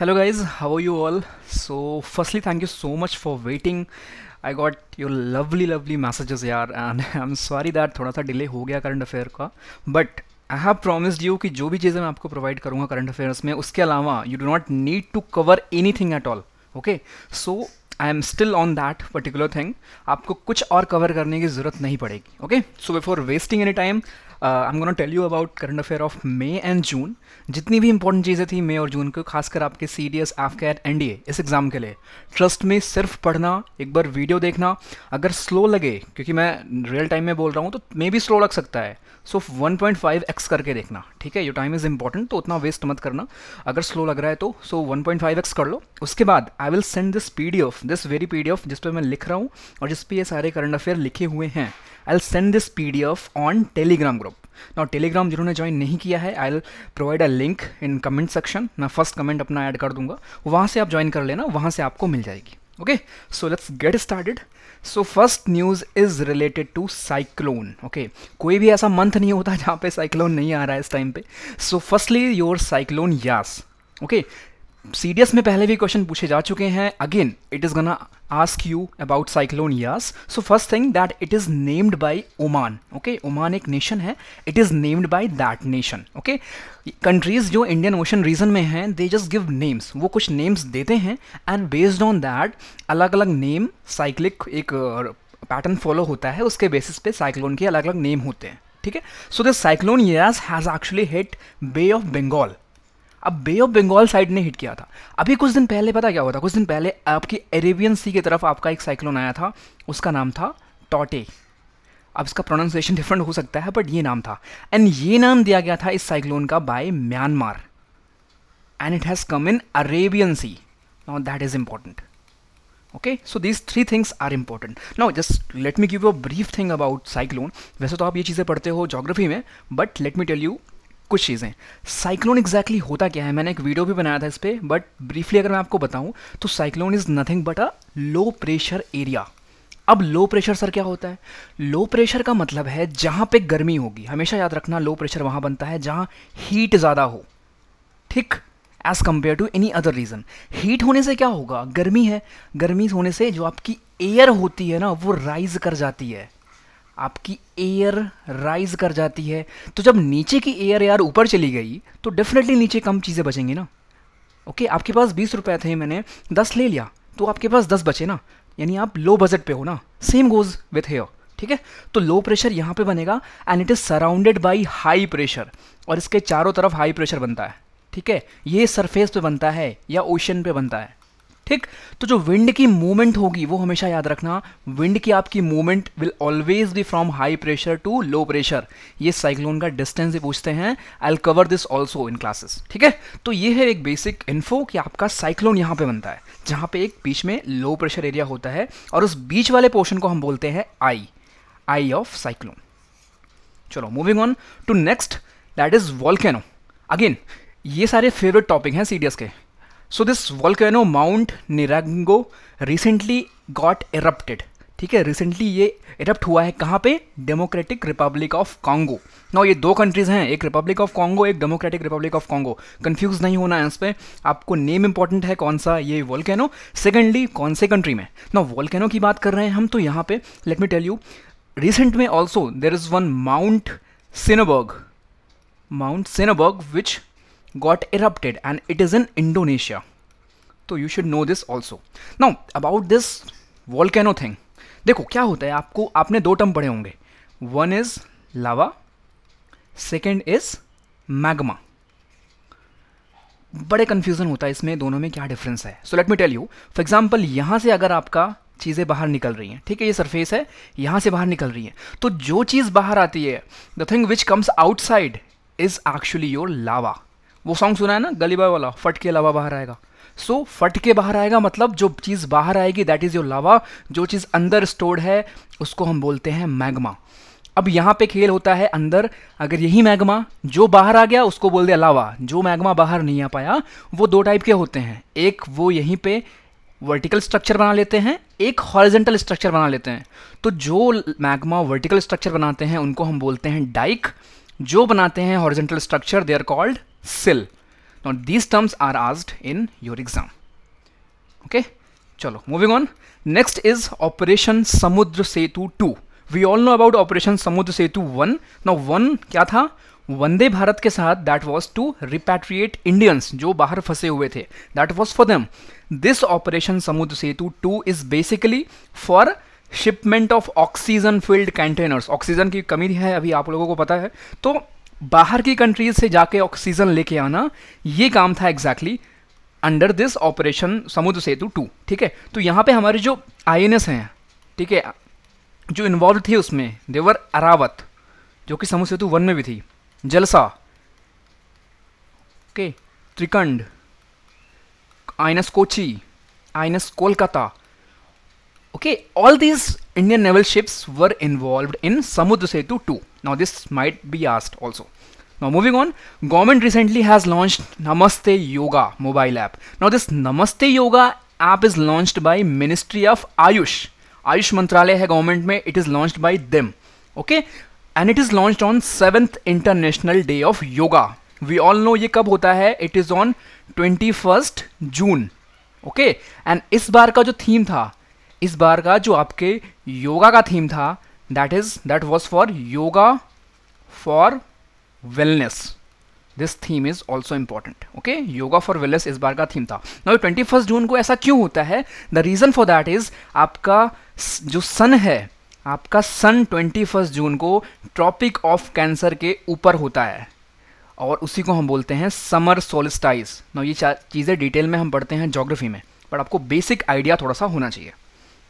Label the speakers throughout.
Speaker 1: Hello guys how you all so firstly thank you so much for waiting I got your lovely lovely messages यार and I am sorry that थोड़ा सा delay हो गया current affair का but I have promised you कि जो भी चीज़ें मैं आपको प्रोवाइड करूँगा करंट अफेयर्स में उसके अलावा you do not need to cover any thing at all okay so I am still on that particular thing आपको कुछ और कवर करने की ज़रूरत नहीं पड़ेगी okay so before wasting any time I am gonna tell you about current affair of May and June जितनी भी इंपॉर्टेंट चीज़ें थी मे और जून को खासकर आपके C D S F N D A इस एग्ज़ाम के लिए ट्रस्ट में सिर्फ पढ़ना एक बार वीडियो देखना अगर स्लो लगे क्योंकि मैं रियल टाइम में बोल रहा हूँ तो मे भी स्लो लग सकता है so one point five X करके देखना ठीक है योर टाइम इज़ इंपॉर्टेंट तो उतना वेस्ट मत करना अगर स्लो लग रहा है तो so one point five X कर लो उसके बाद I will send this P D F this very P D F जिस पर मैं लिख रहा हूँ और जिस पर ये सारे करंट अफेयर लिखे हुए हैं I'll send this PDF on Telegram group. Now Telegram जिन्होंने ज्वाइन नहीं किया है I provide a link in comment section मैं फर्स्ट कमेंट अपना ऐड कर दूंगा वहाँ से आप ज्वाइन कर लेना वहाँ से आपको मिल जाएगी okay so let's get started so first news is related to cyclone okay कोई भी ऐसा मंथ नहीं होता जहाँ पे साइक्लोन नहीं आ रहा है इस टाइम पे सो firstly your cyclone Yaas okay CDS में पहले भी क्वेश्चन पूछे जा चुके हैं again it is gonna ask you about cyclone Yaas so first thing that it is named by Oman okay Oman एक नेशन है it is named by that nation okay countries जो इंडियन ओशन रीजन में हैं they just give names वो कुछ names देते हैं and based on that अलग अलग नेम साइक्लिक एक पैटर्न uh, फॉलो होता है उसके बेसिस पे साइक्लोन के अलग अलग नेम होते हैं ठीक है so this cyclone Yaas has actually hit bay of Bengal अब बे ऑफ बंगाल साइड ने हिट किया था अभी कुछ दिन पहले पता क्या हुआ था कुछ दिन पहले आपकी अरेबियन सी की तरफ आपका एक साइक्लोन आया था उसका नाम था टॉटे अब इसका प्रोनाउंसिएशन डिफरेंट हो सकता है बट ये नाम था एंड ये नाम दिया गया था इस साइक्लोन का by Myanmar and it has come in Arabian sea now that is important okay so these three things are important now just let me give you a brief thing about cyclone वैसे तो आप ये चीज़ें पढ़ते हो geography में but let me tell you कुछ चीज़ें साइक्लोन एग्जैक्टली exactly होता क्या है मैंने एक वीडियो भी बनाया था इस पर बट ब्रीफली अगर मैं आपको बताऊं तो cyclone is nothing but a low pressure area अब लो प्रेशर सर क्या होता है लो प्रेशर का मतलब है जहाँ पे गर्मी होगी हमेशा याद रखना लो प्रेशर वहाँ बनता है जहाँ हीट ज़्यादा हो ठीक as compare to any other reason heat होने से क्या होगा गर्मी है गर्मी होने से जो आपकी एयर होती है ना वो राइज कर जाती है आपकी एयर राइज कर जाती है तो जब नीचे की एयर यार ऊपर चली गई तो डेफिनेटली नीचे कम चीज़ें बचेंगी ना ओके आपके पास बीस रुपये थे मैंने दस ले लिया तो आपके पास दस बचे ना यानी आप लो बजट पे हो ना सेम गोज़ विथ हेयर ठीक है तो लो प्रेशर यहाँ पे बनेगा and it is surrounded by high pressure और इसके चारों तरफ हाई प्रेशर बनता है ठीक है ये सरफेस पे बनता है या ओशन पे बनता है ठीक तो जो विंड की मूवमेंट होगी वो हमेशा याद रखना विंड की आपकी movement will always be from high pressure to low pressure ये साइक्लोन का डिस्टेंस ही पूछते हैं I'll cover this also in classes ठीक है तो ये है एक बेसिक इन्फो कि आपका साइक्लोन यहाँ पे बनता है जहाँ पे एक बीच में लो प्रेशर एरिया होता है और उस बीच वाले पोर्शन को हम बोलते हैं आई आई ऑफ साइक्लोन चलो moving on to next that is volcano again ये सारे फेवरेट टॉपिक हैं सीडीएस के so this volcano mount Nyiragongo recently got erupted ठीक है रिसेंटली ये एडप्ट हुआ है कहाँ पे डेमोक्रेटिक रिपब्लिक ऑफ कांगो ना ये दो कंट्रीज हैं एक रिपब्लिक ऑफ कांगो एक democratic republic of Congo confuse नहीं होना है इस पर आपको नेम इंपॉर्टेंट है कौन सा ये वॉल्केनो सेकेंडली कौन से कंट्री में ना वॉल्केनो की बात कर रहे हैं हम तो यहाँ पे let me tell you recent में also there is one mount Sinabung mount Sinabung which got erupted and it is in Indonesia. तो you should know this also now about this volcano thing देखो क्या होता है आपको आपने दो term पढ़े होंगे one is lava second is magma बड़े कन्फ्यूजन होता है इसमें दोनों में क्या डिफरेंस है so let me tell you for example यहां से अगर आपका चीज़ें बाहर निकल रही हैं ठीक है ये सरफेस है यहां से बाहर निकल रही है तो जो चीज़ बाहर आती है the thing which comes outside is actually your lava वो सॉन्ग सुना है ना गली बॉय वाला फट के अलावा बाहर आएगा सो so, फट के बाहर आएगा मतलब जो चीज़ बाहर आएगी दैट इज़ योर लावा जो चीज़ अंदर स्टोर्ड है उसको हम बोलते हैं मैग्मा अब यहाँ पे खेल होता है अंदर अगर यही मैग्मा जो बाहर आ गया उसको बोल दिया लावा जो मैग्मा बाहर नहीं आ पाया वो दो टाइप के होते हैं एक वो यहीं पे वर्टिकल स्ट्रक्चर बना लेते हैं एक हॉरिजेंटल स्ट्रक्चर बना लेते हैं तो जो मैग्मा वर्टिकल स्ट्रक्चर बनाते हैं उनको हम बोलते हैं डाइक जो बनाते हैं horizontal structure they are called sill now these terms are asked in your exam okay चलो moving on next is operation Samudra Setu two we all know about operation Samudra Setu one no one क्या था वंदे भारत के साथ that was to repatriate Indians जो बाहर फंसे हुए थे that was for them this operation Samudra Setu two is basically for shipment of oxygen filled containers oxygen की कमी है अभी आप लोगों को पता है तो बाहर की कंट्रीज से जाके ऑक्सीजन लेके आना ये काम था exactly under this operation Samudra Setu to ठीक है तो यहाँ पे हमारे जो आई हैं ठीक है जो इन्वॉल्व थे उसमें देवर अरावत जो कि समुद्र सेतु वन में भी थी Jalashwa okay Trikand INS Kochi INS Kolkata okay all these Indian naval ships were involve in Samudra Setu two Now this might be asked also. Now moving on, government recently has launched Namaste Yoga mobile app. Now this Namaste Yoga app is launched by Ministry of Ayush. Ayush मंत्रालय hai government mein it is launched by them okay and it is launched on 7th international day of yoga we all know ye kab hota hai it is on 21st june okay and is bar ka jo theme tha था इस बार का जो आपके योगा का theme था that is that was for yoga for wellness this theme is also important okay yoga for wellness इस बार का थीम था now ट्वेंटी फर्स्ट जून को ऐसा क्यों होता है the reason for that is आपका जो सन है आपका सन ट्वेंटी फर्स्ट जून को ट्रॉपिक ऑफ कैंसर के ऊपर होता है और उसी को हम बोलते हैं समर सोलिस्टाइज ना ये चीज़ें डिटेल में हम पढ़ते हैं ज्योग्राफी में बट आपको बेसिक आइडिया थोड़ा सा होना चाहिए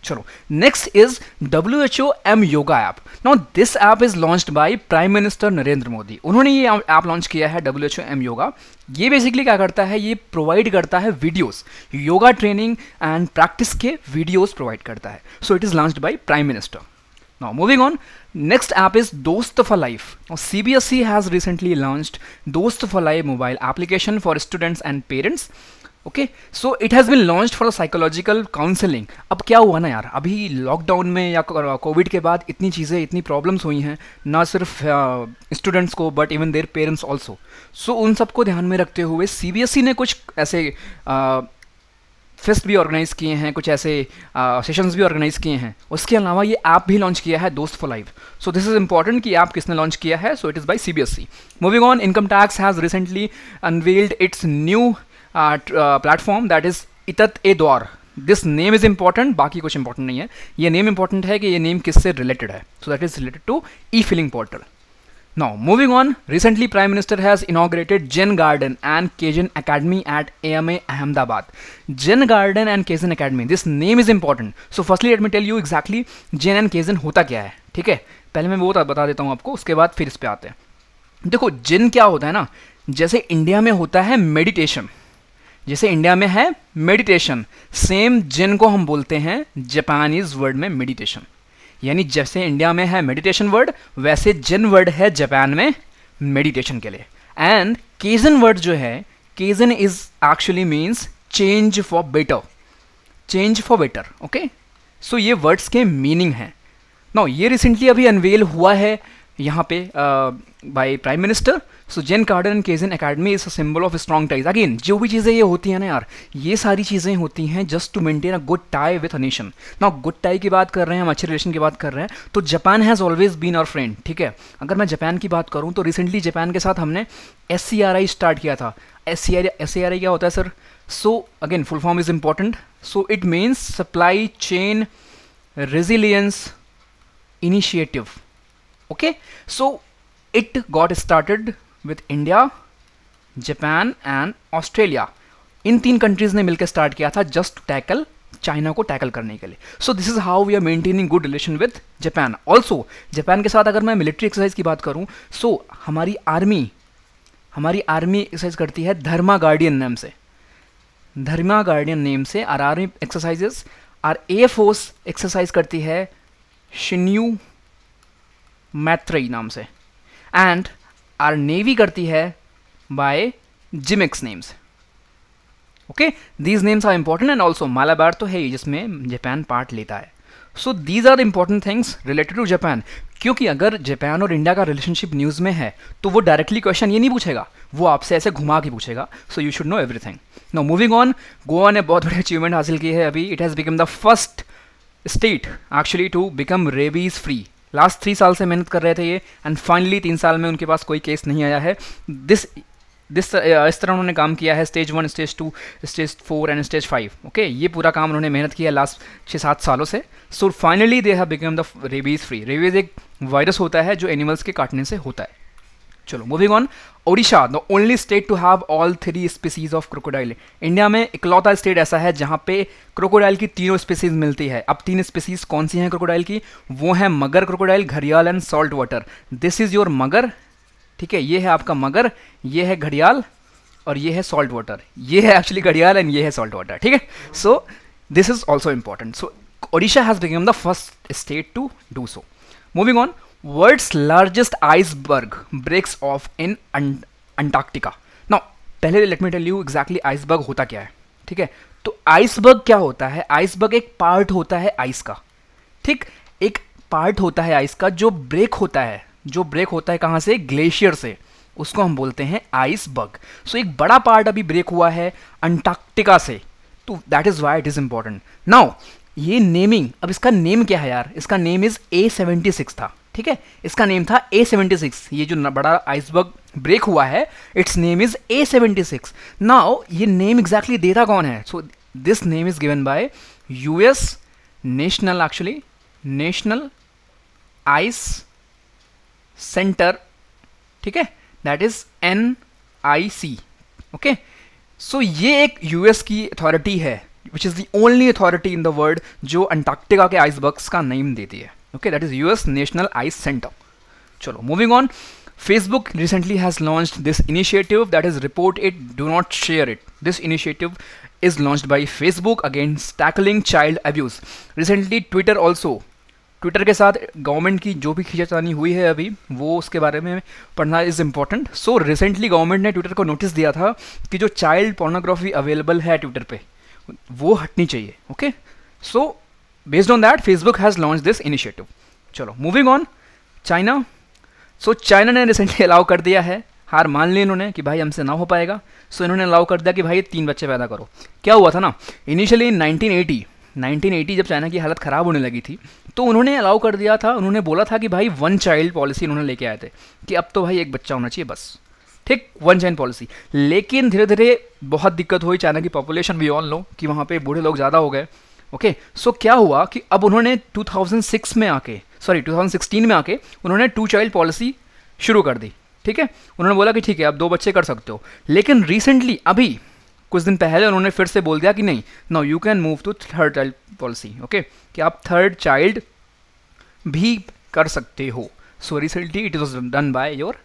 Speaker 1: चलो next is W H O M yoga app now this app is launch by prime minister Narendra Modi उन्होंने ये ऐप लॉन्च किया है W H O M yoga ये बेसिकली क्या करता है ये प्रोवाइड करता है videos yoga training and practice के वीडियोस प्रोवाइड करता है so it is launch by prime minister now moving on next app is Dost for life C B S CBSE has recently launch Dost for life mobile application for students and parents okay so it has been launch for psychological counselling अब क्या हुआ ना यार अभी lockdown में या Covid के बाद इतनी चीज़ें इतनी प्रॉब्लम्स हुई हैं ना सिर्फ स्टूडेंट्स uh, को but even their parents also so उन सबको ध्यान में रखते हुए सी e ने कुछ ऐसे uh, फेस्ट भी ऑर्गेनाइज़ किए हैं कुछ ऐसे सेशंस भी ऑर्गेनाइज़ किए हैं उसके अलावा ये ऐप भी लॉन्च किया है Dost for life so this is important कि ऐप किसने लॉन्च किया है so it is by C B S E moving on income tax has recently unveiled its new platform that is इतत ए द्वार दिस नेम इज इंपॉर्टेंट बाकी कुछ important नहीं है ये नेम इंपॉर्टेंट है कि ये नेम किससे रिलेटेड है so that is related to e filing portal now moving on recently prime minister has inaugurated Zen garden and Kaizen academy at A M A Ahmedabad Zen garden and Kaizen academy this name is important so firstly let me tell you exactly Zen and Kaizen होता क्या है ठीक है पहले मैं वो बता देता हूँ आपको उसके बाद फिर इस पर आते हैं देखो जिन क्या होता है ना जैसे इंडिया में होता है मेडिटेशन जैसे इंडिया में है मेडिटेशन सेम जिन को हम बोलते हैं जापानीज वर्ड में मेडिटेशन यानी जैसे इंडिया में है मेडिटेशन वर्ड वैसे जिन वर्ड है जापान में मेडिटेशन के लिए एंड केजन वर्ड जो है Kaizen is actually means change for better change for better okay so ये वर्ड्स के मीनिंग हैं नो ये रिसेंटली अभी अनवेल हुआ है यहाँ पे by prime minister so Zen garden and Kaizen academy is a symbol of strong ties again जो भी चीज़ें ये होती हैं ना यार ये सारी चीज़ें होती हैं just to maintain a good tie with a nation ना गुड टाई की बात कर रहे हैं हम अच्छे रिलेशन की बात कर रहे हैं तो Japan has always been our friend ठीक है अगर मैं जापान की बात करूँ तो रिसेंटली जापान के साथ हमने S C R I start किया था S C R S C R I क्या होता है sir so again full form is important so it means supply chain resilience initiative okay so it got started with India Japan and Australia इन तीन countries ने मिलकर start किया था just to tackle China को टैकल करने के लिए so this is how we are maintaining good relation with Japan also Japan के साथ अगर मैं मिलिट्री एक्सरसाइज की बात करूं सो so, हमारी आर्मी हमारी आर्मी एक्सरसाइज करती है धर्मा गार्डियन नेम से धर्मा गार्डियन नेम से our army exercises our air force exercise करती है शिन्यू मैत्रेई नाम से एंड आर नेवी करती है by JIMEX names okay these names are important and also Malabar तो है ही जिसमें जापान पार्ट लेता है so these are important things related to Japan क्योंकि अगर जापान और इंडिया का रिलेशनशिप न्यूज़ में है तो वो डायरेक्टली क्वेश्चन ये नहीं पूछेगा वो आपसे ऐसे घुमा के पूछेगा so you should know everything now moving on Goa ने बहुत बड़ी अचीवमेंट हासिल की है अभी it has become the first state actually to become rabies free last three साल से मेहनत कर रहे थे ये एंड फाइनली तीन साल में उनके पास कोई केस नहीं आया है दिस दिस uh, इस तरह उन्होंने काम किया है stage one stage two stage four and stage five okay ये पूरा काम उन्होंने मेहनत किया लास्ट छः सात सालों से so finally they have become the rabies free rabies एक वायरस होता है जो एनिमल्स के काटने से होता है चलो moving on Odisha the only state to have all three species of crocodile India में इकलौता स्टेट ऐसा है जहाँ पे क्रोकोडाइल की तीनों स्पीसीज मिलती है अब तीन स्पीसीज कौन सी हैं क्रोकोडाइल की वो है मगर क्रोकोडाइल घड़ियाल and salt water this is your mugger ठीक है ये है आपका मगर ये है घड़ियाल और ये है सॉल्ट वाटर ये है एक्चुअली घड़ियाल एंड ये है सॉल्ट वाटर ठीक है so this is also important so Odisha has become the first state to do so moving on world's largest iceberg breaks off in Antarctica ना पहले let me tell you exactly iceberg होता क्या है ठीक है तो आइसबर्ग क्या होता है आइसबर्ग एक पार्ट होता है आइस का ठीक एक पार्ट होता है आइस का जो ब्रेक होता है जो ब्रेक होता है कहाँ से ग्लेशियर से उसको हम बोलते हैं आइसबर्ग सो एक बड़ा पार्ट अभी ब्रेक हुआ है अंटार्क्टिका से तो that is why it is important now ये नेमिंग अब इसका नेम क्या है यार इसका name is A seventy six था ठीक है इसका नेम था ए सेवेंटी सिक्स ये जो बड़ा आइसबर्ग ब्रेक हुआ है its name is A seventy six now ये नेम एग्जैक्टली देता कौन है so this name is given by US national actually national ice centre ठीक है that is N I C okay so ये एक यूएस की अथॉरिटी है which is the only authority in the world जो अंटार्क्टिका के आइसबर्ग्स का name देती है okay that is US National Eye Center chalo moving on Facebook recently has launched this initiative that is report it do not share it this initiative is launched by Facebook against tackling child abuse recently Twitter also Twitter के साथ government की जो भी खींचातानी हुई है अभी वो उसके बारे में पढ़ना is important so recently government ने ट्विटर को नोटिस दिया था कि जो चाइल्ड पोर्नोग्राफी अवेलेबल है ट्विटर पे वो हटनी चाहिए okay so based on that Facebook has launch this initiative चलो moving on China so China ने रिसेंटली अलाउ कर दिया है हार मान ली इन्होंने कि भाई हमसे ना हो पाएगा सो so, इन्होंने अलाउ कर दिया कि भाई तीन बच्चे पैदा करो क्या हुआ था ना इनिशियली 1980 1980 जब चाइना की हालत ख़राब होने लगी थी तो उन्होंने अलाउ कर दिया था उन्होंने बोला था कि भाई वन चाइल्ड पॉलिसी उन्होंने लेके आए थे कि अब तो भाई एक बच्चा होना चाहिए बस ठीक वन चाइल्ड पॉलिसी लेकिन धीरे धीरे बहुत दिक्कत हुई चाइना की पॉपुलेशन भी ऑन लो कि वहाँ पे बूढ़े लोग ज़्यादा हो गए ओके okay, सो so क्या हुआ कि अब उन्होंने 2006 में आके सॉरी 2016 में आके उन्होंने टू चाइल्ड पॉलिसी शुरू कर दी ठीक है उन्होंने बोला कि ठीक है आप दो बच्चे कर सकते हो लेकिन रिसेंटली अभी कुछ दिन पहले उन्होंने फिर से बोल दिया कि नहीं now you can move to third child policy okay कि आप थर्ड चाइल्ड भी कर सकते हो so recently it was done by your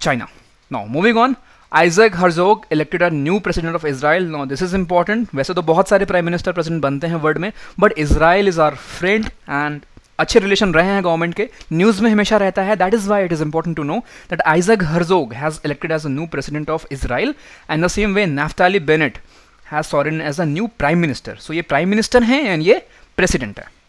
Speaker 1: China now moving on Isaac Herzog elected are new president of Israel now this is important वैसे तो बहुत सारे प्राइम मिनिस्टर प्रेसिडेंट बनते हैं वर्ल्ड में but Israel is are friend and अच्छे relation रहे हैं गवर्नमेंट के न्यूज़ में हमेशा रहता है that is why it is important to know that Isaac Herzog has elected as a new president of Israel and the same way Naftali Bennett has sworn in as a new prime minister so ये prime minister हैं and ये president है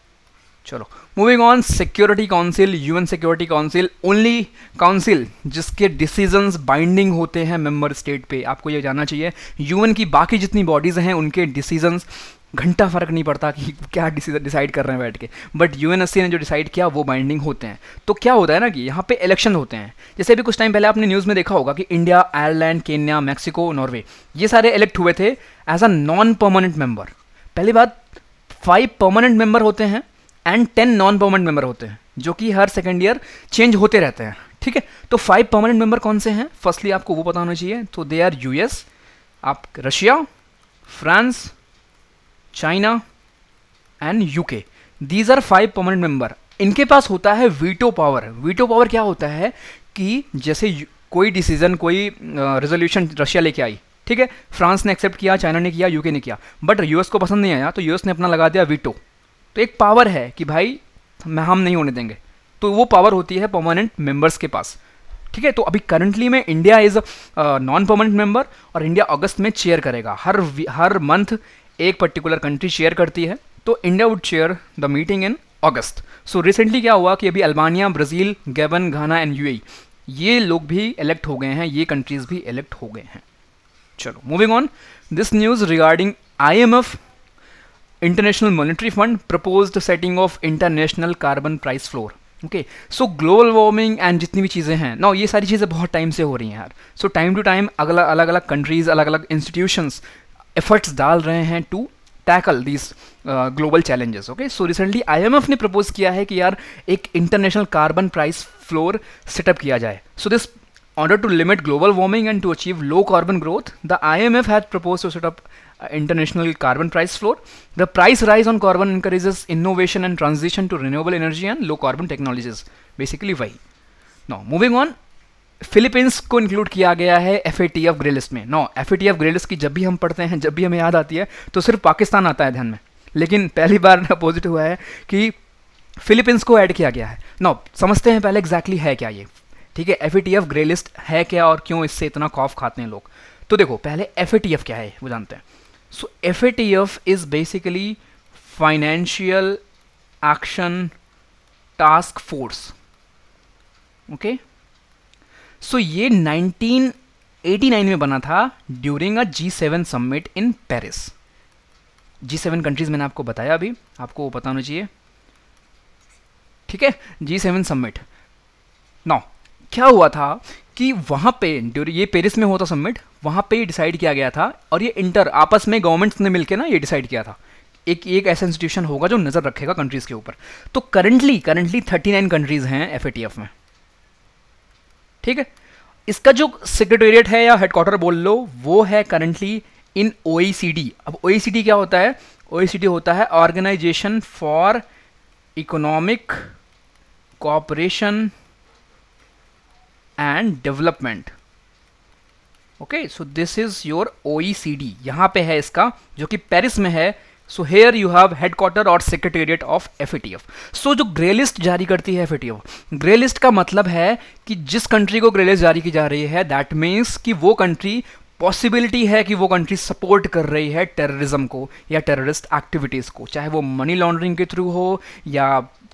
Speaker 1: चलो moving on security council UN security council only council जिसके decisions binding होते हैं member state पे आपको ये जानना चाहिए यूएन की बाकी जितनी बॉडीज़ हैं उनके डिसीजंस घंटा फर्क नहीं पड़ता कि क्या डिसीजन डिसाइड कर रहे हैं बैठ के बट यू ने जो डिसाइड किया वो बाइंडिंग होते हैं तो क्या होता है ना कि यहाँ पे इलेक्शन होते हैं जैसे अभी कुछ टाइम पहले आपने न्यूज़ में देखा होगा कि India Ireland Kenya Mexico Norway ये सारे इलेक्ट हुए थे as a non permanent member पहली बात फाइव परमानेंट मेम्बर होते हैं and ten non permanent member होते हैं जो कि हर सेकेंड ईयर चेंज होते रहते हैं ठीक है तो फाइव परमानेंट मेंबर कौन से हैं फर्स्टली आपको वो पता होना चाहिए तो दे आर यूएस आप Russia France China and UK these are five permanent member इनके पास होता है वीटो पावर वीटो पावर क्या होता है कि जैसे कोई डिसीजन कोई रेजोल्यूशन रशिया लेके आई ठीक है फ्रांस ने एक्सेप्ट किया चाइना ने किया यूके ने किया बट यूएस को पसंद नहीं आया तो यूएस ने अपना लगा दिया वीटो तो एक पावर है कि भाई हम नहीं होने देंगे तो वो पावर होती है परमानेंट मेंबर्स के पास ठीक है तो अभी करंटली में India is non permanent member और इंडिया अगस्त में चेयर करेगा हर हर मंथ एक पर्टिकुलर कंट्री चेयर करती है तो India would chair the meeting in August so recently क्या हुआ कि अभी Albania Brazil Gabon Ghana and U ये लोग भी इलेक्ट हो गए हैं ये कंट्रीज भी इलेक्ट हो गए हैं चलो moving on this news regarding I international monetary fund propose setting of international carbon price floor okay so global warming and जितनी भी चीज़ें हैं ना ये सारी चीज़ें बहुत टाइम से हो रही हैं यार सो टाइम टू टाइम अगला अलग अलग कंट्रीज़ अलग अलग इंस्टीट्यूशंस एफर्ट्स डाल रहे हैं to tackle this global challenges okay so recently I M F ने प्रपोज किया है कि यार एक international carbon price floor setup किया जाए so this order to limit global warming and to achieve low carbon growth the I M F has propose to setup international carbon price floor. The price rise on carbon encourages innovation and transition to renewable energy and low carbon technologies. Basically वही. Now moving on. Philippines को include किया गया है F A T F grey list में no F A T F grey list की जब भी हम पढ़ते हैं जब भी हमें याद आती है तो सिर्फ पाकिस्तान आता है ध्यान में लेकिन पहली बार अपोजिट हुआ है कि फिलीपींस को ऐड किया गया है नो समझते हैं पहले एग्जैक्टली exactly है क्या ये ठीक है एफ ए ग्रे लिस्ट है क्या और क्यों इससे इतना खौफ खाते हैं लोग तो देखो पहले एफ ए टी एफ क्या है वो जानते हैं F A T F is basically financial action task force okay okay? So so, ये 1989 में बना था during a G seven summit in Paris G seven countries मैंने आपको बताया अभी आपको पता होना चाहिए ठीक है जी सेवन समिट नौ क्या हुआ था कि वहाँ पे ये पेरिस में होता सबमिट वहाँ पे डिसाइड किया गया था और ये इंटर आपस में गवर्नमेंट्स ने मिलकर ना ये डिसाइड किया था एक एक ऐसा इंस्टीट्यूशन होगा जो नज़र रखेगा कंट्रीज़ के ऊपर तो करंटली करंटली 39 कंट्रीज़ हैं एफ में ठीक है इसका जो सेक्रेटेरिएट है या हेडक्वार्टर बोल लो वो है करंटली इन ओ अब ओ क्या होता है ओ होता है organisation for economic cooperation okay so this is your O C OECD यहां पे है इसका जो कि पेरिस में है so here you have headquarter और सेक्रेटेरिएट ऑफ एफ सो जो ग्रे लिस्ट जारी करती है एफ ग्रे लिस्ट का मतलब है कि जिस कंट्री को ग्रे लिस्ट जारी की जा रही है दैट मीन्स कि वो कंट्री पॉसिबिलिटी है कि वो कंट्री सपोर्ट कर रही है टेररिज्म को या टेररिस्ट एक्टिविटीज़ को चाहे वो मनी लॉन्ड्रिंग के थ्रू हो या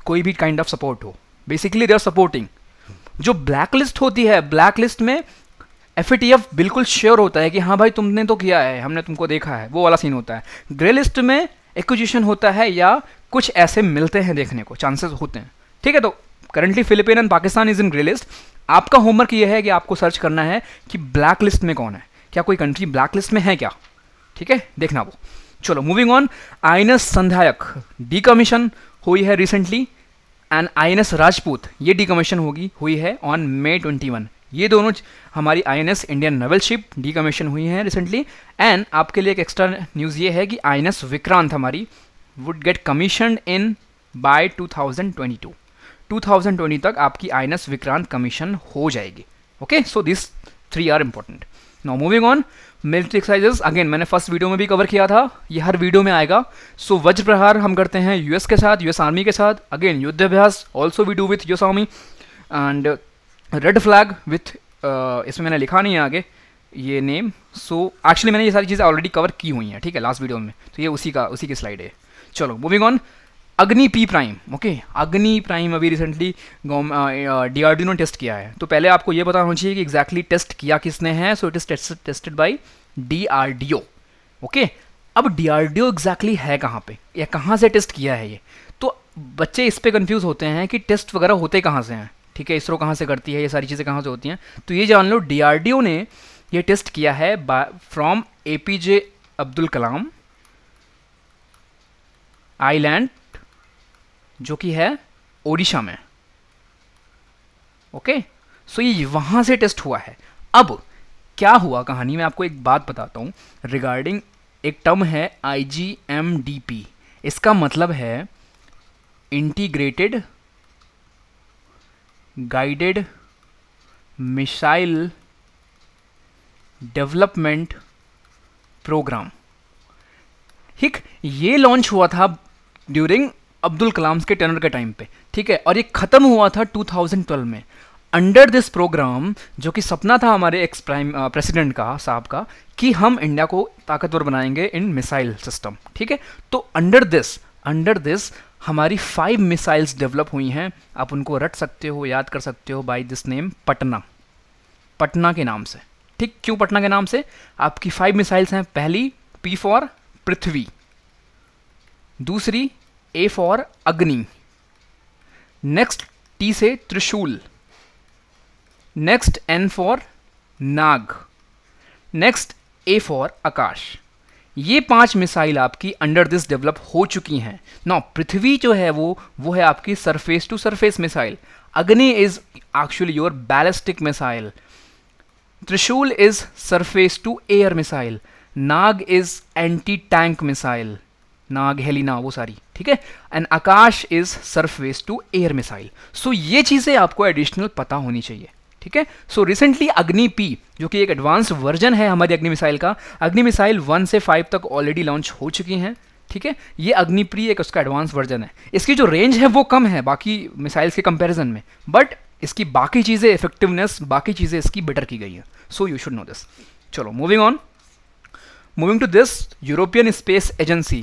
Speaker 1: कोई भी काइंड ऑफ सपोर्ट हो बेसिकली दे आर सपोर्टिंग जो ब्लैक लिस्ट होती है ब्लैक लिस्ट में एफ बिल्कुल श्योर होता है कि हाँ भाई तुमने तो किया है हमने तुमको देखा है वो वाला सीन होता है ग्रे लिस्ट में एक्विजिशन होता है या कुछ ऐसे मिलते हैं देखने को चांसेस होते हैं ठीक है तो currently Philippine and Pakistan is in grey list आपका होमवर्क यह है कि आपको सर्च करना है कि ब्लैक लिस्ट में कौन है क्या कोई कंट्री ब्लैक लिस्ट में है क्या ठीक है देखना वो चलो moving on INS Sandhayak decommission हुई है रिसेंटली एंड आई राजपूत ये डिकमीशन होगी हुई है ऑन मे 21 ये दोनों हमारी I Indian naval ship decommission हुई हैं रिसेंटली एंड आपके लिए एक एक्स्ट्रा न्यूज़ ये है कि आई विक्रांत हमारी would get commission in by 2022 2020 तक आपकी आई विक्रांत कमीशन हो जाएगी okay so this three are important now moving on military exercises again मैंने फर्स्ट वीडियो में भी कवर किया था ये हर वीडियो में आएगा सो so, वज्र प्रहार हम करते हैं यूएस के साथ यूएस आर्मी के साथ again Yudh Abhyas also we do with US army and red flag with इसमें मैंने लिखा नहीं है आगे ये नेम सो एक्चुअली मैंने ये सारी चीज़ें ऑलरेडी कवर की हुई हैं ठीक है लास्ट वीडियो में तो ये उसी का उसी की स्लाइड है चलो moving on Agni P prime okay Agni prime अभी रिसेंटली डीआरडीओ ने टेस्ट किया है तो पहले आपको यह पता होना चाहिए कि एग्जैक्टली exactly टेस्ट किया किसने है so it is tested by DRDO okay अब डीआरडीओ एग्जैक्टली है कहाँ पे या कहाँ से टेस्ट किया है ये तो बच्चे इस पर कंफ्यूज होते हैं कि टेस्ट वगैरह होते कहाँ से हैं ठीक है इसरो कहाँ से करती है ये सारी चीज़ें कहाँ से होती हैं तो ये जान लो डीआरडीओ ने ये टेस्ट किया है from A P J Abdul Kalam island जो कि है ओडिशा में ओके सो ये वहां से टेस्ट हुआ है अब क्या हुआ कहानी में आपको एक बात बताता हूँ रिगार्डिंग एक टर्म है I G M D P इसका मतलब है integrated guided missile development programme ठीक ये लॉन्च हुआ था ड्यूरिंग अब्दुल कलाम्स के टेनर के टाइम पे ठीक है और ये ख़त्म हुआ था 2012 में अंडर दिस प्रोग्राम जो कि सपना था हमारे एक्स प्राइम प्रेसिडेंट का साहब का कि हम इंडिया को ताकतवर बनाएंगे इन मिसाइल सिस्टम ठीक है तो अंडर दिस अंडर दिस हमारी फाइव मिसाइल्स डेवलप हुई हैं आप उनको रट सकते हो याद कर सकते हो by this name Patna Patna के नाम से ठीक क्यों पटना के नाम से आपकी फाइव मिसाइल्स हैं पहली पी फॉर पृथ्वी दूसरी A for Agni next T से Trishul next N for Nag next A for Akash ये पांच मिसाइल आपकी अंडर दिस डेवलप हो चुकी हैं नौ पृथ्वी जो है वो वो है आपकी surface to surface missile Agni is actually your ballistic missile Trishul is surface to air missile Nag is anti tank missile Nag Helina वो सारी ठीक है and Akash is surface to air missile so ये चीज़ें आपको एडिशनल पता होनी चाहिए ठीक है सो रिसेंटली अग्नि पी जो कि एक एडवांस वर्जन है हमारी अग्नि मिसाइल का अग्नि मिसाइल वन से फाइव तक ऑलरेडी लॉन्च हो चुकी हैं ठीक है ये अग्निप्री एक उसका एडवांस वर्जन है इसकी जो रेंज है वो कम है बाकी मिसाइल्स के कंपैरिजन में बट इसकी बाकी चीज़ें इफेक्टिवनेस बाकी चीज़ें इसकी बेटर की गई हैं so you should know this चलो moving on moving to this European space agency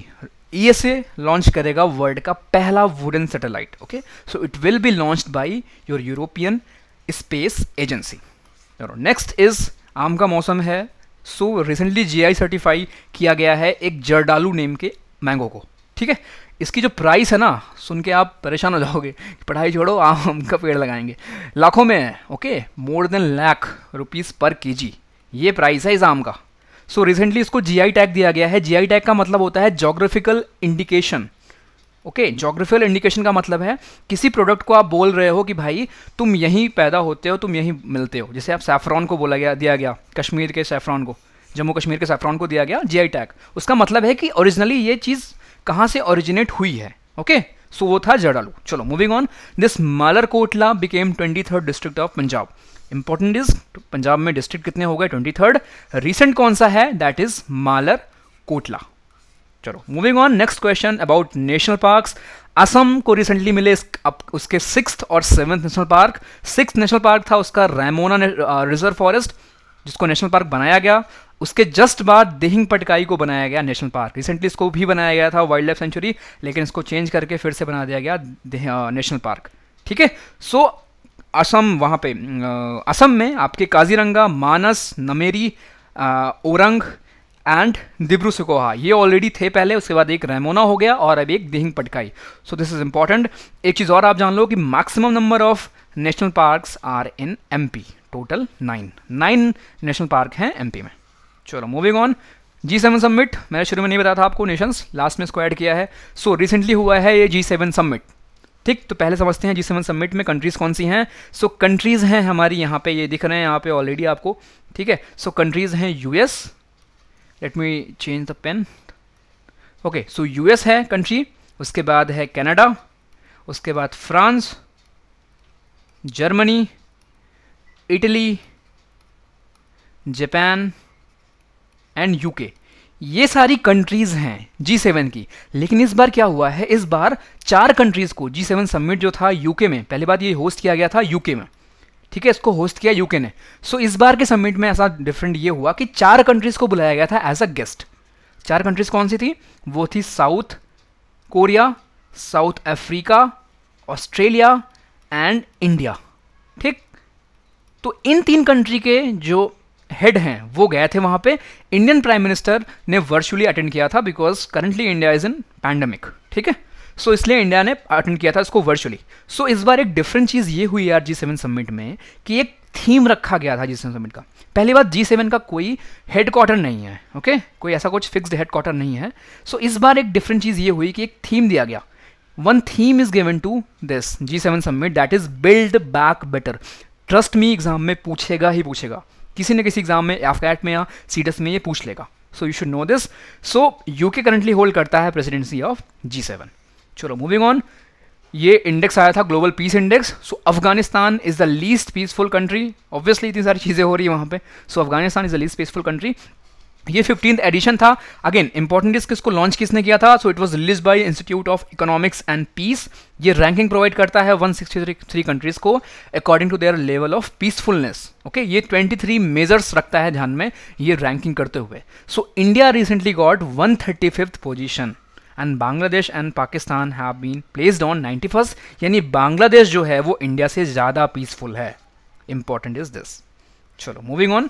Speaker 1: ESA e launch करेगा वर्ल्ड का पहला wooden satellite okay so it will be launch by your European space agency next is आम का मौसम है so recently जी आई certify किया गया है एक जर्डालू नेम के मैंगो को ठीक है इसकी जो प्राइस है ना सुन के आप परेशान हो जाओगे पढ़ाई छोड़ो आम का पेड़ लगाएंगे लाखों में है okay more than lakh rupees per K G ये प्राइस है इस आम का सो so, रिसेंटली इसको जीआई टैग दिया गया है जीआई टैग का मतलब होता है geographical indication okay geographical indication का मतलब है किसी प्रोडक्ट को आप बोल रहे हो कि भाई तुम यहीं पैदा होते हो तुम यहीं मिलते हो जैसे आप सैफ्रॉन को बोला गया दिया गया कश्मीर के सैफ्रॉन को जम्मू कश्मीर के सैफ्रॉन को दिया गया जीआई टैग उसका मतलब है कि ओरिजिनली ये चीज़ कहाँ से ओरिजिनेट हुई है ओके okay? सो so, वो था जड़ालू चलो moving on this Malerkotla became twenty third district of Punjab important is Punjab में डिस्ट्रिक्ट कितने हो गए ट्वेंटी थर्ड रिसेंट कौन सा है दैट इज मालर कोटला चलो moving on next question about national parks Assam को रिसेंटली मिले उसके सिक्स और seventh national park six national park था उसका रैमोना रिजर्व फॉरेस्ट जिसको नेशनल पार्क बनाया गया उसके जस्ट बाद देहिंग पटकाई को बनाया गया नेशनल पार्क रिसेंटली इसको भी बनाया गया था वाइल्ड लाइफ सेंचुरी लेकिन इसको चेंज करके फिर से बना दिया गया नेशनल पार्क uh, ठीक है सो असम वहाँ पे असम में आपके काजीरंगा मानस नमेरी औरंग एंड दिब्रू सिकोहा ये ऑलरेडी थे पहले उसके बाद एक रेमोना हो गया और अब एक Dihing Patkai so this is important एक चीज़ और आप जान लो कि maximum number of national parks are in MP total nine nine national park हैं एमपी में चलो moving on G seven summit मैंने शुरू में नहीं बताया था आपको नेशंस लास्ट में इसको ऐड किया है सो so, रिसेंटली हुआ है ये जी सेवन सबमिट ठीक तो पहले समझते हैं जी सेवन सबमिट में कंट्रीज़ कौन सी हैं सो कंट्रीज़ हैं हमारी यहाँ पे ये दिख रहे हैं यहाँ पे ऑलरेडी आपको ठीक है सो कंट्रीज़ हैं US let me change the pen okay so US है कंट्री उसके बाद है कनाडा उसके बाद France Germany Italy Japan and UK ये सारी कंट्रीज हैं जी सेवन की लेकिन इस बार क्या हुआ है इस बार चार कंट्रीज को जी सेवन समिट जो था यूके में पहली बात ये होस्ट किया गया था यूके में ठीक है इसको होस्ट किया यूके ने सो so, इस बार के सबमिट में ऐसा डिफरेंट ये हुआ कि चार कंट्रीज को बुलाया गया था एज अ गेस्ट चार कंट्रीज कौन सी थी वो थी South Korea South Africa Australia and India ठीक तो इन तीन कंट्री के जो हेड हैं वो गए थे वहां पे इंडियन प्राइम मिनिस्टर ने वर्चुअली अटेंड किया था because currently India is in pandemic ठीक है सो so, इसलिए इंडिया ने अटेंड किया था इसको वर्चुअली सो so, इस बार एक डिफरेंट चीज़ ये हुई यार जी सेवन समिट में कि एक थीम रखा गया था जी सेवन समिट का पहली बात जी सेवन का कोई हेड क्वार्टर नहीं है ओके okay? कोई ऐसा कुछ फिक्स्ड हेड क्वार्टर नहीं है सो so, इस बार एक डिफरेंट चीज़ ये हुई कि एक थीम दिया गया one theme is given to this G seven summit that is build back better trust me exam में पूछेगा ही पूछेगा किसी न किसी एग्जाम में एफ में या सीडस e में ये पूछ लेगा so you should know this so UK currently hold करता है प्रेसिडेंसी ऑफ जी सेवन चलो मूविंग ऑन ये इंडेक्स आया था global peace index so Afghanistan is the least peaceful country obviously इतनी सारी चीज़ें हो रही है वहाँ पे so Afghanistan is the least peaceful country ये फिफ्टीन एडिशन था अगेन इंपॉर्टेंट इसके इसको लॉन्च किसने किया था so it was release by institute of economics and peace ये रैंकिंग प्रोवाइड करता है 163 कंट्रीज को according to their level of peacefulness okay ये 23 मेजर्स रखता है ध्यान में ये रैंकिंग करते हुए so India recently got one thirty fifth position and Bangladesh and Pakistan have been placed on ninety यानी बांग्लादेश जो है वो इंडिया से ज़्यादा पीसफुल है इंपॉर्टेंट इज दिस चलो moving on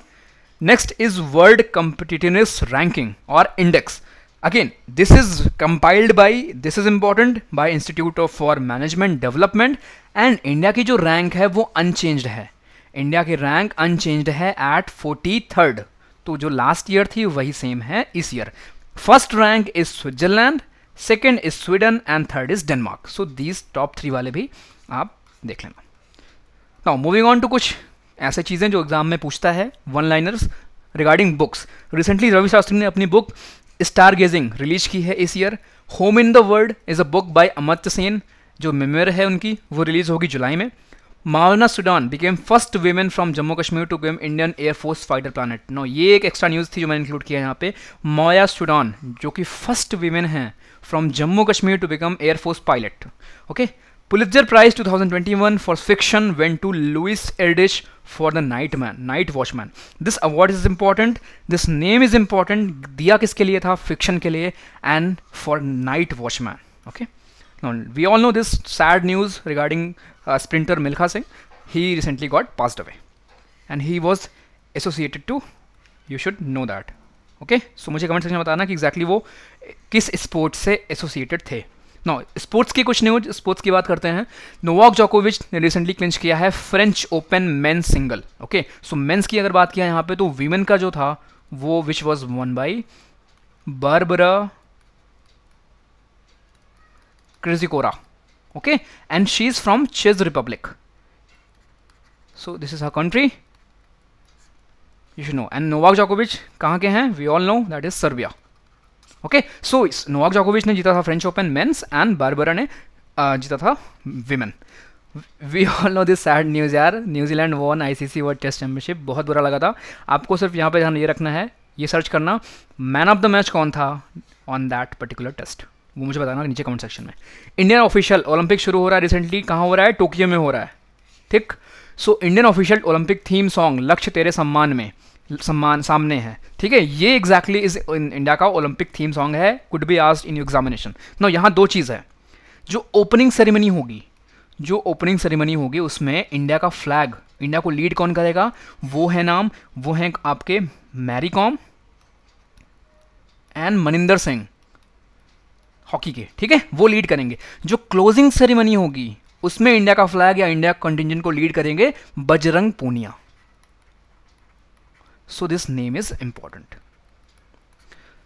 Speaker 1: next is world Competitiveness ranking और index again this is compiled by this is important by institute of for management development and India की जो रैंक है वो अनचेंज्ड है इंडिया की rank unchanged है at forty third तो जो लास्ट ईयर थी वही सेम है इस year first rank is Switzerland second is Sweden and third is Denmark so these top three वाले भी आप देख लेना नाउ मूविंग ऑन टू कुछ ऐसे चीज़ें जो एग्ज़ाम में पूछता है one liners regarding books recently Ravi Shastri ने अपनी बुक स्टार गेजिंग रिलीज की है इस year home in the world is a book by Amartya Sen जो मेमोर है उनकी वो रिलीज़ होगी जुलाई में Mawya Sudan became first women from Jammu Kashmir to game Indian air force fighter pilot no ये एक एक्स्ट्रा न्यूज़ थी जो मैंने इंक्लूड किया यहाँ पे माया सुडान जो कि फर्स्ट वेमेन हैं from Jammu Kashmir to become air force pilot okay Pulitzer prize two thousand twenty one for fiction went to Louise Erdrich for the night man night watchman this award is important this name is important दिया किसके लिए था fiction के लिए and for night watchman okay we all know this sad news regarding sprinter Milkha Singh he recently got passed away and he was associated to you should know that okay so मुझे comment section में बताना कि exactly exactly वो किस sport से associated थे नौ sports की कुछ न्यूज स्पोर्ट्स की बात करते हैं नोवाक जोकोविच ने रिसेंटली क्लिंच किया है French open men single okay so men's की अगर बात किया यहाँ पे तो वीमेन का जो था वो which was won by Barbora Krejcikova okay and she is from Czech republic so this is a country you should know and Novak जोकोविच कहाँ के हैं we all know that is Serbia okay so Novak जाकोविच ने जीता था French open men's and Barbara ने जीता था women we all know this sad news यार New Zealand won ICC world test championship बहुत बुरा लगा था आपको सिर्फ यहाँ पे ध्यान ये रखना है ये सर्च करना मैन ऑफ द मैच कौन था ऑन दैट पर्टिकुलर टेस्ट वो मुझे बताना नीचे कमेंट सेक्शन में इंडियन ऑफिशियल ओलंपिक शुरू हो रहा है रिसेंटली कहाँ हो रहा है टोक्यो में हो रहा है ठीक so Indian official Olympic theme song लक्ष्य तेरे सम्मान में सम्मान सामने है ठीक है ये एग्जैक्टली इज इंडिया का ओलंपिक थीम सॉन्ग है could be asked in you examination no यहाँ दो चीज़ है जो ओपनिंग सेरेमनी होगी जो ओपनिंग सेरेमनी होगी उसमें इंडिया का फ्लैग इंडिया को लीड कौन करेगा वो है नाम वो हैं आपके Mary Kom and Maninder Singh hockey के ठीक है वो लीड करेंगे जो क्लोजिंग सेरेमनी होगी उसमें इंडिया का फ्लैग या इंडिया कंटिजेंट को लीड करेंगे Bajrang Punia so this name is important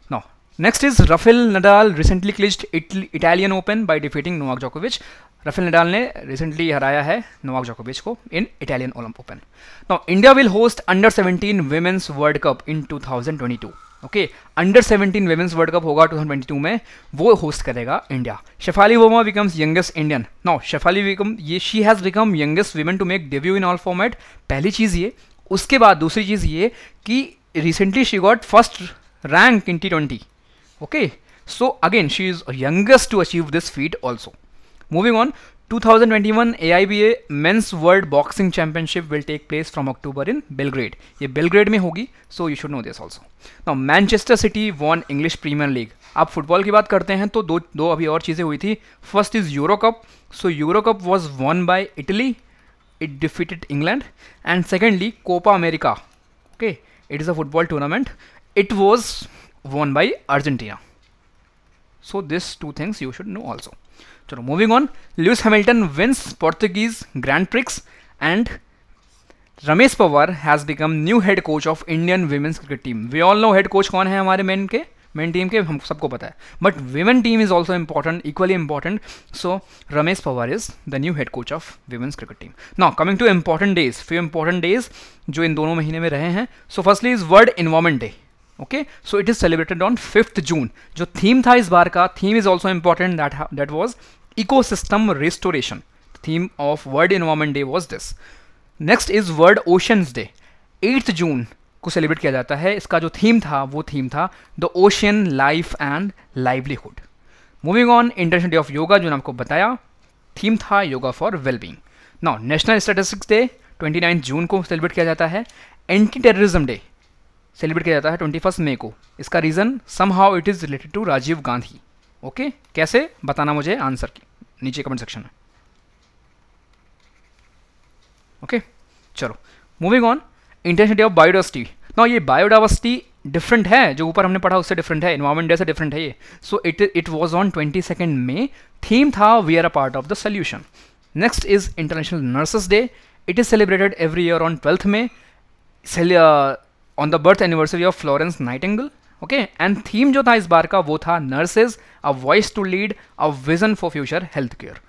Speaker 1: now next is Rafael Nadal recently clinched Italy, Italian Open by defeating Novak Djokovic Rafael Nadal ne recently haraya hai Novak Djokovic ko in Italian olymp Open now India will host under 17 women's world cup in 2022 okay under 17 women's world cup होगा 2022 में वो host करेगा India Shafali Verma becomes youngest Indian now Shafali become ये she has become youngest women to make debut in all format पहली चीज़ ये उसके बाद दूसरी चीज़ ये कि recently she got first rank in T twenty okay so again she is youngest to achieve this feat also moving on 2021 a mains world boxing championship will take place from October in Belgrade ये Belgrade में होगी so you should know this also now Manchester City won English Premier League आप football की बात करते हैं तो दो दो अभी और चीज़ें हुई थी first is euro cup so euro cup was won by Italy it defeated England and secondly Copa America okay it is a football tournament it was won by Argentina so these two things you should know also so moving on Lewis Hamilton wins Portuguese Grand Prix and Ramesh Pawar has become new head coach of Indian women's cricket team. We all know head coach कौन है हमारे main team के हम सबको पता है but women team is also important equally important so Ramesh Powar is the new head coach of women's cricket team now coming to important days few important days जो इन दोनों महीने में रहे हैं so firstly is world environment day okay so it is celebrated on fifth June जो theme था इस बार का theme is also important that that was ecosystem restoration theme of world environment day was this next is world oceans day 8th June को celebrate किया जाता है इसका जो थीम था वो थीम था the ocean life and livelihood moving on international day of yoga जो ने आपको बताया थीम था yoga for wellbeing now national statistics day 29 जून को सेलिब्रेट किया जाता है एंटी टेररिज्म डे सेलिब्रेट किया जाता है ट्वेंटी फर्स्ट मे को इसका reason somehow it is related to Rajiv Gandhi okay okay? कैसे बताना मुझे आंसर की नीचे कमेंट सेक्शन में ओके okay? चलो moving on intensity of biodiversity ना ये बायोडावर्सिटी डिफरेंट है जो ऊपर हमने पढ़ा उससे डिफरेंट है इन्वायरमेंट डे से डिफरेंट है ये so it it was on twenty second May theme था we are a part of the solution next is international nurses day it is celebrated every year on twelfth May on the birth anniversary of Florence Nightingale okay and theme जो था इस बार का वो था nurses a voice to lead a vision for future health care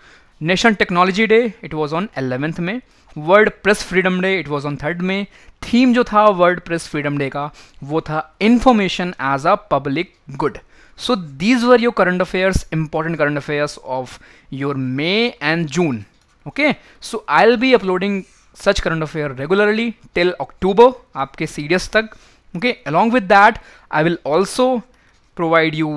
Speaker 1: national technology day it was on eleventh में world press freedom day it was on third May theme जो था वर्ल्ड प्रेस फ्रीडम डे का वो था information as a public good so these were your current affairs important current affairs of your May and June okay so I'll be uploading such current affair regularly till October आपके सीरियस तक okay along with that I will also provide you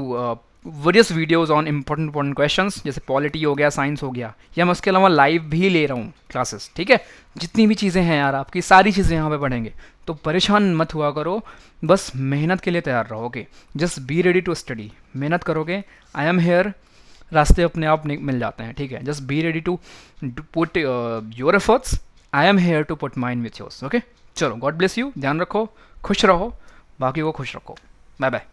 Speaker 1: various videos on important important question जैसे polity हो गया science हो गया या मैं उसके अलावा लाइव भी ले रहा हूँ क्लासेस ठीक है जितनी भी चीज़ें हैं यार आपकी सारी चीज़ें यहाँ पे पढ़ेंगे तो परेशान मत हुआ करो बस मेहनत के लिए तैयार रहोगे just be ready to study मेहनत करोगे आई एम हेयर रास्ते अपने आप मिल जाते हैं ठीक है just be ready to put your efforts I am here to put mind with yours okay चलो गॉड ब्लेस यू ध्यान रखो खुश रहो बाकी को खुश रखो बाय बाय